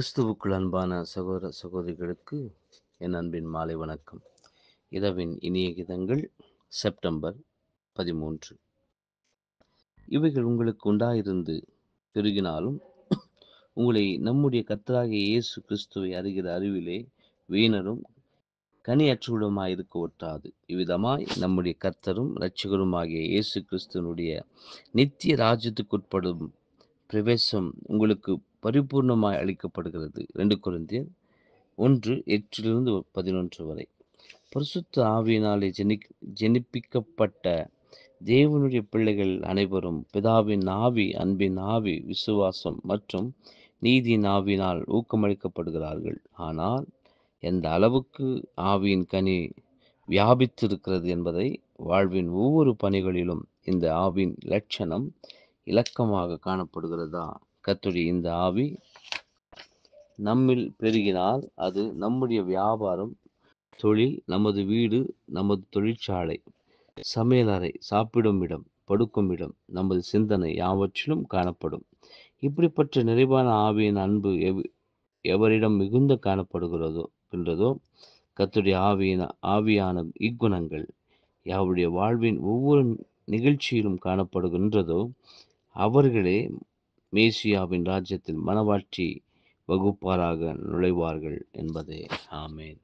கிறிஸ்துவுக்குள் அன்பான சகோதர சகோதரிகளுக்கு என் அன்பின் மாலை வணக்கம் இரவின் இனிய கீதங்கள் செப்டம்பர் பதிமூன்று இவைகள் உங்களுக்கு உண்டாயிருந்து பெருகினாலும் உங்களை நம்முடைய கத்தராகிய இயேசு கிறிஸ்துவை அறிகிற அறிவிலே வீணரும் இருக்க ஒட்டாது இவ்விதமாய் நம்முடைய கர்த்தரும் இரட்சகருமாகிய ஆகிய இயேசு கிறிஸ்துவனுடைய நித்திய ராஜ்யத்துக்குட்படும் பிரவேசம் உங்களுக்கு பரிபூர்ணமாய் அளிக்கப்படுகிறது ரெண்டு குழந்தையர் ஒன்று எட்டிலிருந்து பதினொன்று வரை பரிசுத்த ஆவியினாலே ஜெனி ஜெனிப்பிக்கப்பட்ட தேவனுடைய பிள்ளைகள் அனைவரும் பிதாவின் ஆவி அன்பின் ஆவி விசுவாசம் மற்றும் நீதியின் ஆவினால் ஊக்கமளிக்கப்படுகிறார்கள் ஆனால் எந்த அளவுக்கு ஆவியின் கனி வியாபித்திருக்கிறது என்பதை வாழ்வின் ஒவ்வொரு பணிகளிலும் இந்த ஆவின் லட்சணம் இலக்கமாக காணப்படுகிறதா கத்துடைய இந்த ஆவி நம்மில் பெருகினால் அது நம்முடைய வியாபாரம் தொழில் நமது வீடு நமது தொழிற்சாலை சமையலறை சாப்பிடும் இடம் படுக்கும் இடம் நமது சிந்தனை யாவற்றிலும் காணப்படும் இப்படிப்பட்ட நிறைவான ஆவியின் அன்பு எவரிடம் மிகுந்த காணப்படுகிறதோ என்றதோ கத்துடைய ஆவியின் ஆவியான இக்குணங்கள் யாவுடைய வாழ்வின் ஒவ்வொரு நிகழ்ச்சியிலும் காணப்படுகின்றதோ அவர்களே மேசியாவின் ராஜ்யத்தில் மனவாட்சி வகுப்பாராக நுழைவார்கள் என்பதே ஆமேன்